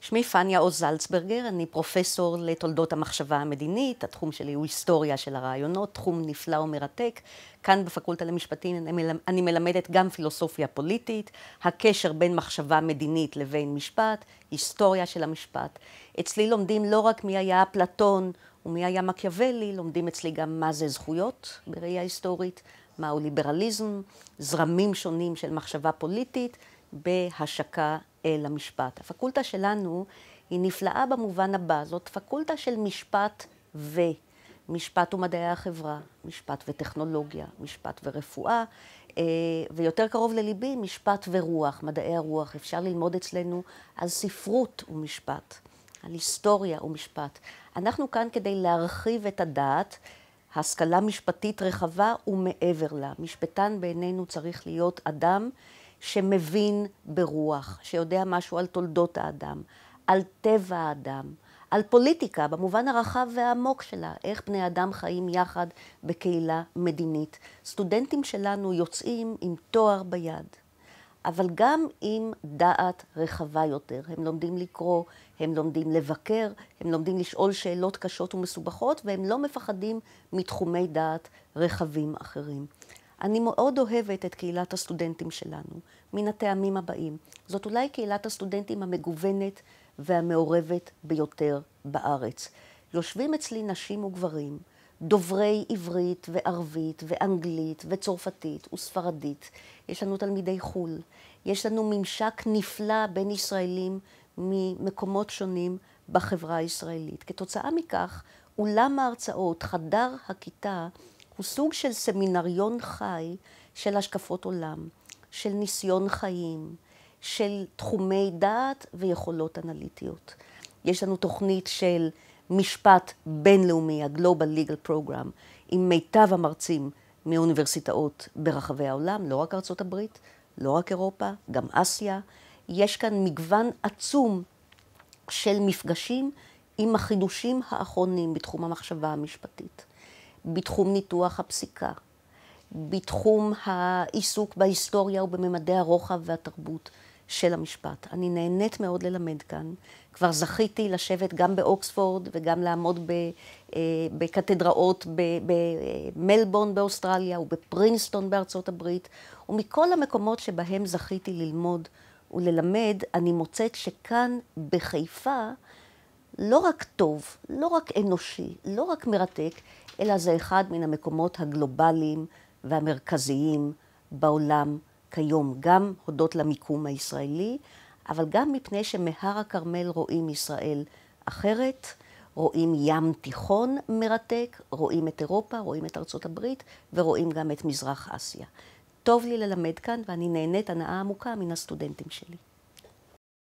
שמי פניה עוז זלצברגר, אני פרופסור לתולדות המחשבה המדינית, התחום שלי הוא היסטוריה של הרעיונות, תחום נפלא ומרתק. כאן בפקולטה למשפטים אני מלמדת גם פילוסופיה פוליטית, הקשר בין מחשבה מדינית לבין משפט, היסטוריה של המשפט. אצלי לומדים לא רק מי היה אפלטון ומי היה מקיאוולי, לומדים אצלי גם מה זה זכויות בראייה היסטורית, מהו ליברליזם, זרמים שונים של מחשבה פוליטית בהשקה אה, למשפט. הפקולטה שלנו היא נפלאה במובן הבא, זאת פקולטה של משפט ו... משפט ומדעי החברה, משפט וטכנולוגיה, משפט ורפואה, אה, ויותר קרוב לליבי, משפט ורוח, מדעי הרוח. אפשר ללמוד אצלנו על ספרות ומשפט, על היסטוריה ומשפט. אנחנו כאן כדי להרחיב את הדעת, השכלה משפטית רחבה ומעבר לה. משפטן בעינינו צריך להיות אדם שמבין ברוח, שיודע משהו על תולדות האדם, על טבע האדם, על פוליטיקה במובן הרחב והעמוק שלה, איך בני אדם חיים יחד בקהילה מדינית. סטודנטים שלנו יוצאים עם תואר ביד, אבל גם עם דעת רחבה יותר. הם לומדים לקרוא, הם לומדים לבקר, הם לומדים לשאול שאלות קשות ומסובכות, והם לא מפחדים מתחומי דעת רחבים אחרים. אני מאוד אוהבת את קהילת הסטודנטים שלנו, מן הטעמים הבאים. זאת אולי קהילת הסטודנטים המגוונת והמעורבת ביותר בארץ. יושבים אצלי נשים וגברים, דוברי עברית וערבית ואנגלית וצרפתית וספרדית. יש לנו תלמידי חו"ל. יש לנו ממשק נפלא בין ישראלים ממקומות שונים בחברה הישראלית. כתוצאה מכך, אולם ההרצאות, חדר הכיתה, הוא סוג של סמינריון חי של השקפות עולם, של ניסיון חיים, של תחומי דעת ויכולות אנליטיות. יש לנו תוכנית של משפט בינלאומי, ה-Global Legal Program, עם מיטב המרצים מאוניברסיטאות ברחבי העולם, לא רק ארצות הברית, לא רק אירופה, גם אסיה. יש כאן מגוון עצום של מפגשים עם החידושים האחרונים בתחום המחשבה המשפטית. בתחום ניתוח הפסיקה, בתחום העיסוק בהיסטוריה ובממדי הרוחב והתרבות של המשפט. אני נהנית מאוד ללמד כאן. כבר זכיתי לשבת גם באוקספורד וגם לעמוד ב, אה, בקתדראות במלבורן באוסטרליה ובפרינסטון בארצות הברית, ומכל המקומות שבהם זכיתי ללמוד וללמד, אני מוצאת שכאן בחיפה לא רק טוב, לא רק אנושי, לא רק מרתק, אלא זה אחד מן המקומות הגלובליים והמרכזיים בעולם כיום, גם הודות למיקום הישראלי, אבל גם מפני שמהר הכרמל רואים ישראל אחרת, רואים ים תיכון מרתק, רואים את אירופה, רואים את ארצות הברית ורואים גם את מזרח אסיה. טוב לי ללמד כאן ואני נהנית הנאה עמוקה מן הסטודנטים שלי.